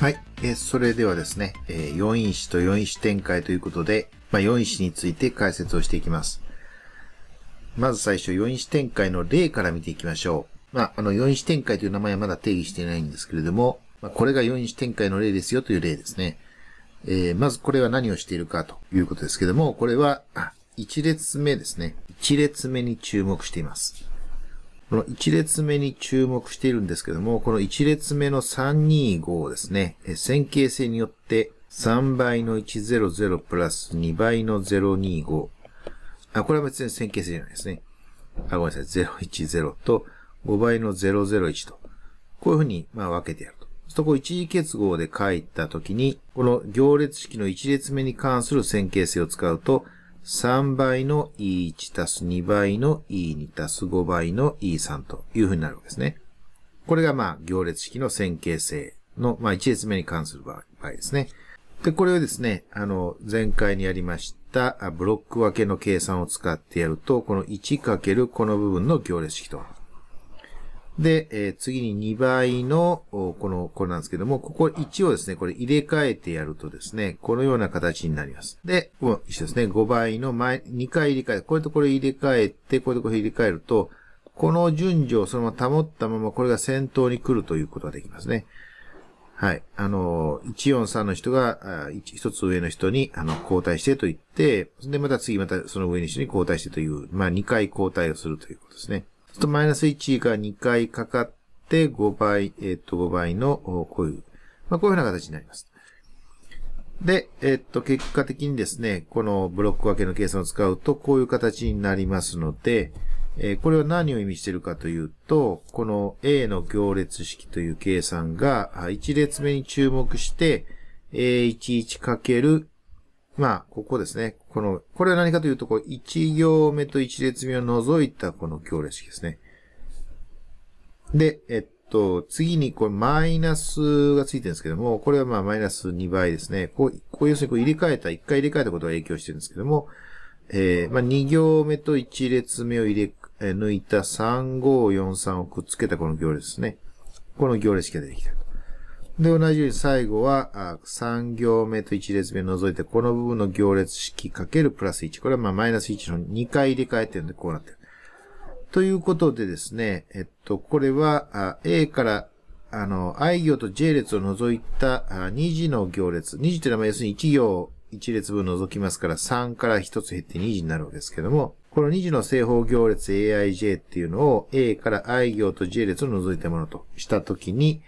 はい。えー、それではですね、えー、4因子と4因子展開ということで、まあ、4因子について解説をしていきます。まず最初、4因子展開の例から見ていきましょう。まあ、あの、4因子展開という名前はまだ定義していないんですけれども、まあ、これが4因子展開の例ですよという例ですね。えー、まずこれは何をしているかということですけども、これは、1列目ですね。1列目に注目しています。この1列目に注目しているんですけども、この1列目の325ですね、線形性によって3倍の100プラス2倍の025。あ、これは別に線形性じゃないですね。あ、ごめんなさい。010と5倍の001と。こういうふうに、まあ、分けてやると。そこ一時結合で書いたときに、この行列式の1列目に関する線形性を使うと、3倍の E1 たす2倍の E2 たす5倍の E3 というふうになるわけですね。これがまあ行列式の線形性のまあ1列目に関する場合ですね。で、これをですね、あの、前回にやりましたブロック分けの計算を使ってやると、この1るこの部分の行列式とで、えー、次に2倍の、この、これなんですけども、ここ1をですね、これ入れ替えてやるとですね、このような形になります。で、この1ですね、5倍の前、2回入れ替え、これとこれ入れ替えて、これとこれ入れ替えると、この順序をそのまま保ったまま、これが先頭に来るということができますね。はい。あの、143の人が、一つ上の人に、あの、交代してと言って、で、また次またその上の人に交代してという、まあ、2回交代をするということですね。とマイナス1が2回かかって、5倍、えっ、と、5倍の、こういう、まあ、こういうふうな形になります。で、えっと、結果的にですね、このブロック分けの計算を使うと、こういう形になりますので、えこれは何を意味しているかというと、この A の行列式という計算が、1列目に注目して、A11×、まあ、ここですね。この、これは何かというと、こう、1行目と1列目を除いたこの行列式ですね。で、えっと、次にこれマイナスがついてるんですけども、これはまあマイナス2倍ですね。こう、こう要するにこう入れ替えた、1回入れ替えたことが影響してるんですけども、えー、まあ2行目と1列目を入れ、え抜いた3543をくっつけたこの行列ですね。この行列式が出てきた。で、同じように最後は、3行目と1列目除いて、この部分の行列式かけるプラス1。これはまあマイナス1の2回入れ替えてるんで、こうなってる。ということでですね、えっと、これは、A から、あの、I 行と J 列を除いた2次の行列。2次というのは要するに1行1列分除きますから、3から1つ減って2次になるわけですけども、この2次の正方行列 AIJ っていうのを A から I 行と J 列を除いたものとしたときに、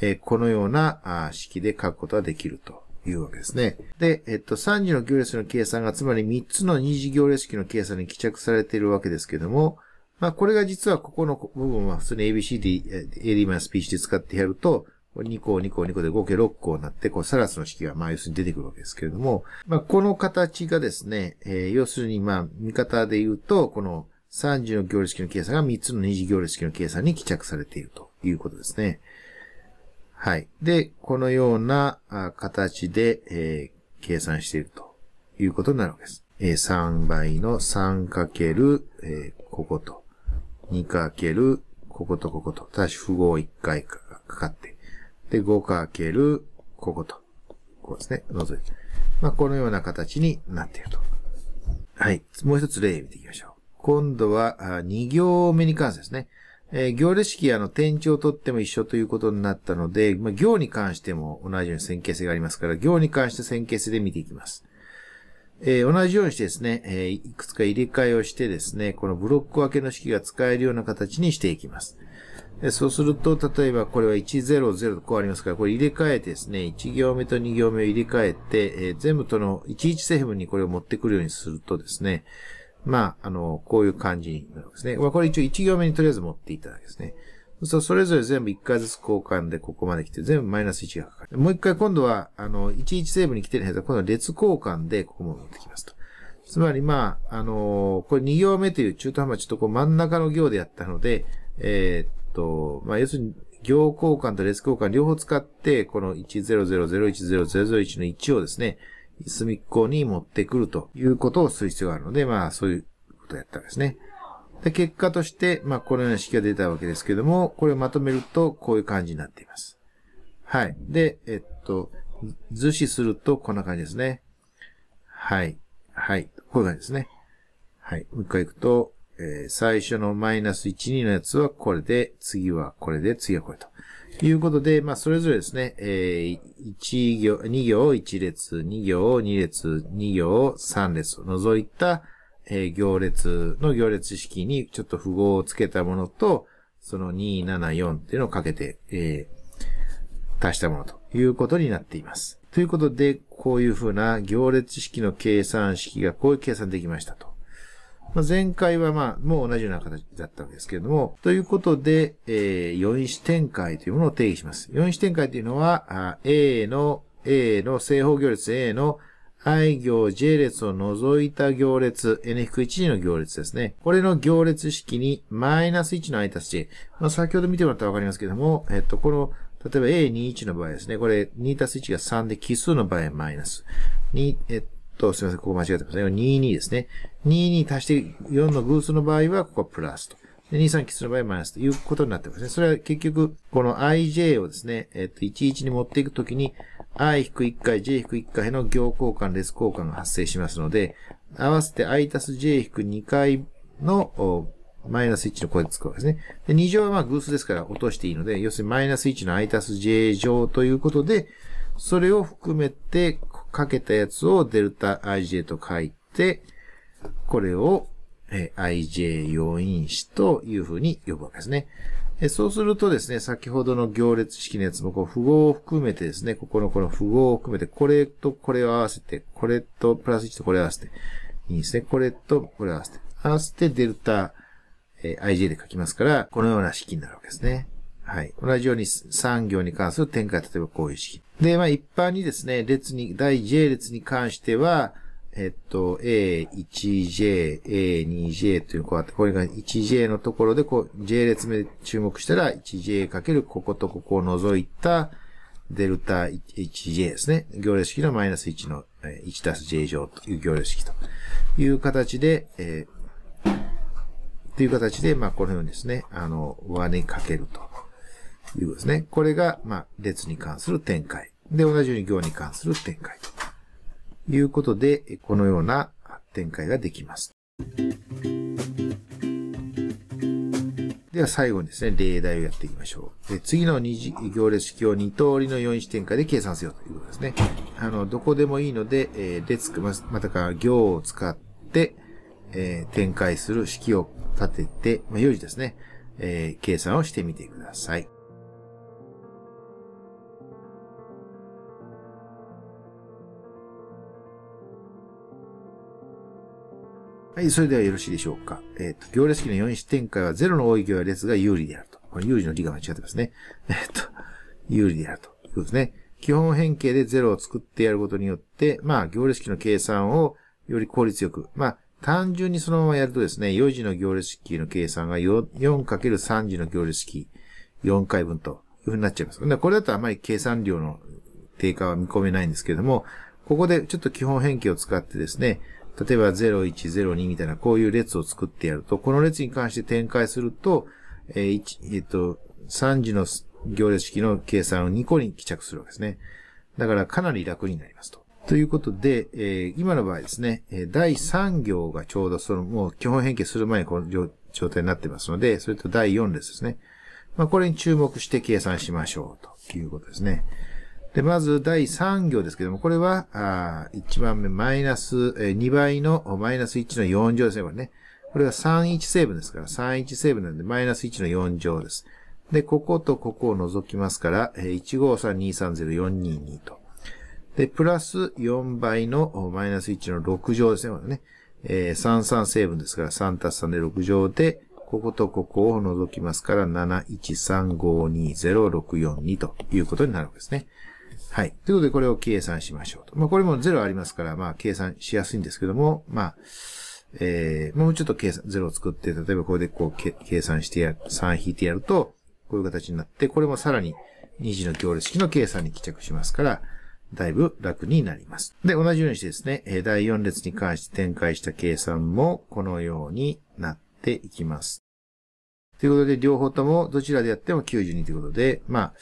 えー、このような式で書くことができるというわけですね。で、えっと、3次の行列の計算が、つまり3つの2次行列式の計算に帰着されているわけですけども、まあ、これが実はここの部分は普通に ABCD、AD-PC で使ってやると、2個、2個、2個で合計6個になって、こう、サラスの式が、まあ、要するに出てくるわけですけれども、まあ、この形がですね、えー、要するに、まあ、見方で言うと、この3次の行列式の計算が3つの2次行列式の計算に帰着されているということですね。はい。で、このような形で、えー、計算しているということになるわけです。えー、3倍の 3× えここと、2× こことここと、ただし符号1回かかって、で、5× ここと、こうですね、除いて。まあ、このような形になっていると。はい。もう一つ例見ていきましょう。今度は、2行目に関してですね。えー、行列式あの、点値を取っても一緒ということになったので、まあ、行に関しても同じように線形性がありますから、行に関して線形性で見ていきます。えー、同じようにしてですね、えー、いくつか入れ替えをしてですね、このブロック分けの式が使えるような形にしていきます。えそうすると、例えばこれは100とこうありますから、これ入れ替えてですね、1行目と2行目を入れ替えて、えー、全部との11成分にこれを持ってくるようにするとですね、まあ、あの、こういう感じになるんですね。まあ、これ一応一行目にとりあえず持っていただけですね。そうそれぞれ全部一回ずつ交換でここまで来て、全部マイナス1がかかる。もう一回今度は、あの、11セーブに来てるやつは、今度は列交換でここも持ってきますと。つまり、まあ、あのー、これ二行目という中途半端、ちょっとこう真ん中の行でやったので、えー、っと、まあ、要するに、行交換と列交換両方使って、この100010010001の1をですね、隅っこに持ってくるということをする必要があるので、まあそういうことをやったんですね。で、結果として、まあこのような式が出たわけですけども、これをまとめるとこういう感じになっています。はい。で、えっと、図示するとこんな感じですね。はい。はい。こういう感じですね。はい。もう一回行くと、えー、最初のマイナス1、2のやつはこれで、次はこれで、次はこれと。いうことで、まあ、それぞれですね、えー、1行、2行1列、2行2列、2行3列を除いた、えー、行列の行列式にちょっと符号をつけたものと、その274っていうのをかけて、えー、足したものということになっています。ということで、こういうふうな行列式の計算式がこういう計算できましたと。まあ、前回はまあ、もう同じような形だったわけですけれども、ということで、えー、4因子展開というものを定義します。4因子展開というのは、A の、A の正方行列 A の i 行 j 列を除いた行列、n-1 の行列ですね。これの行列式に、マイナス1の i たす j。まあ、先ほど見てもらったらわかりますけれども、えっと、この、例えば A21 の場合ですね。これ、2たす1が3で奇数の場合はマイナス。2、えっと、すみません、ここ間違ってますね。22ですね。22足して4の偶数の場合は、ここはプラスと。で、23奇数の場合はマイナスということになってますね。それは結局、この ij をですね、えっと、11に持っていくときに、i-1 回、j-1 回の行交換、列交換が発生しますので、合わせて i たす j-2 回の、マイナス1の声でつくわけですね。で、2乗はまあ偶数ですから落としていいので、要するにマイナス1の i たす j 乗ということで、それを含めて、かけたやつをデルタ ij と書いて、これを、え ij 要因子というふうに呼ぶわけですね。そうするとですね、先ほどの行列式のやつも、こう、符号を含めてですね、ここのこの符号を含めて、これとこれを合わせて、これとプラス1とこれを合わせて、いいですね。これとこれを合わせて、合わせてデルタ、え ij で書きますから、このような式になるわけですね。はい。同じように産業に関する展開、例えばこういう式。で、まあ一般にですね、列に、第 J 列に関しては、えっと、A1J、A2J という、こうやって、これが 1J のところで、こう、J 列目注目したら、1J かけるこことここを除いた、デルタ 1J ですね。行列式のマイナス1の1たす J 乗という行列式という形で、えー、という形で、まあ、このようにですね、あの、和にかけると。いうことですね。これが、まあ、列に関する展開。で、同じように行に関する展開ということで、このような展開ができます。では最後にですね、例題をやっていきましょう。で次の二次行列式を二通りの4次展開で計算せよということですね。あの、どこでもいいので、えー、列、またか行を使って、えー、展開する式を立てて、まあ、4次ですね、えー、計算をしてみてください。はい、それではよろしいでしょうか。えっ、ー、と、行列式の4子展開は0の多い行列が有利であると。これ有利の理が間違ってますね。えっ、ー、と、有利であると。そうですね。基本変形で0を作ってやることによって、まあ、行列式の計算をより効率よく、まあ、単純にそのままやるとですね、4次の行列式の計算が 4×3 次の行列式4回分というふうになっちゃいます。これだとあまり計算量の低下は見込めないんですけれども、ここでちょっと基本変形を使ってですね、例えば0102みたいな、こういう列を作ってやると、この列に関して展開すると、えー、えっと、3次の行列式の計算を2個に帰着するわけですね。だからかなり楽になりますと。ということで、えー、今の場合ですね、第3行がちょうどその、もう基本変形する前にこの状態になってますので、それと第4列ですね。まあ、これに注目して計算しましょうということですね。で、まず第3行ですけども、これは、1番目マイナス、2倍のマイナス1の4乗ですね、これね。これは31成分ですから、31成分なんで、マイナス1の4乗です。で、こことここを除きますから、153230422と。で、プラス4倍のマイナス1の6乗ですね、これね。えー、33成分ですから、3たす3で6乗で、こことここを除きますから、713520642ということになるわけですね。はい。ということで、これを計算しましょうと。まあ、これも0ありますから、まあ、計算しやすいんですけども、まあ、えー、もうちょっと計算、0を作って、例えばこれでこう、計算してや、3引いてやると、こういう形になって、これもさらに2次の行列式の計算に帰着しますから、だいぶ楽になります。で、同じようにしてですね、第4列に関して展開した計算もこのようになっていきます。ということで、両方ともどちらでやっても92ということで、まあ、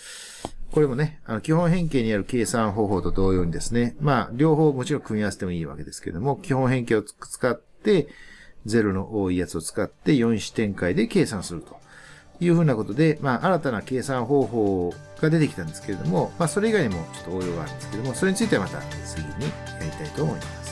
これもね、あの基本変形にある計算方法と同様にですね、まあ、両方もちろん組み合わせてもいいわけですけども、基本変形を使って、0の多いやつを使って4子展開で計算するというふうなことで、まあ、新たな計算方法が出てきたんですけれども、まあ、それ以外にもちょっと応用があるんですけども、それについてはまた次にやりたいと思います。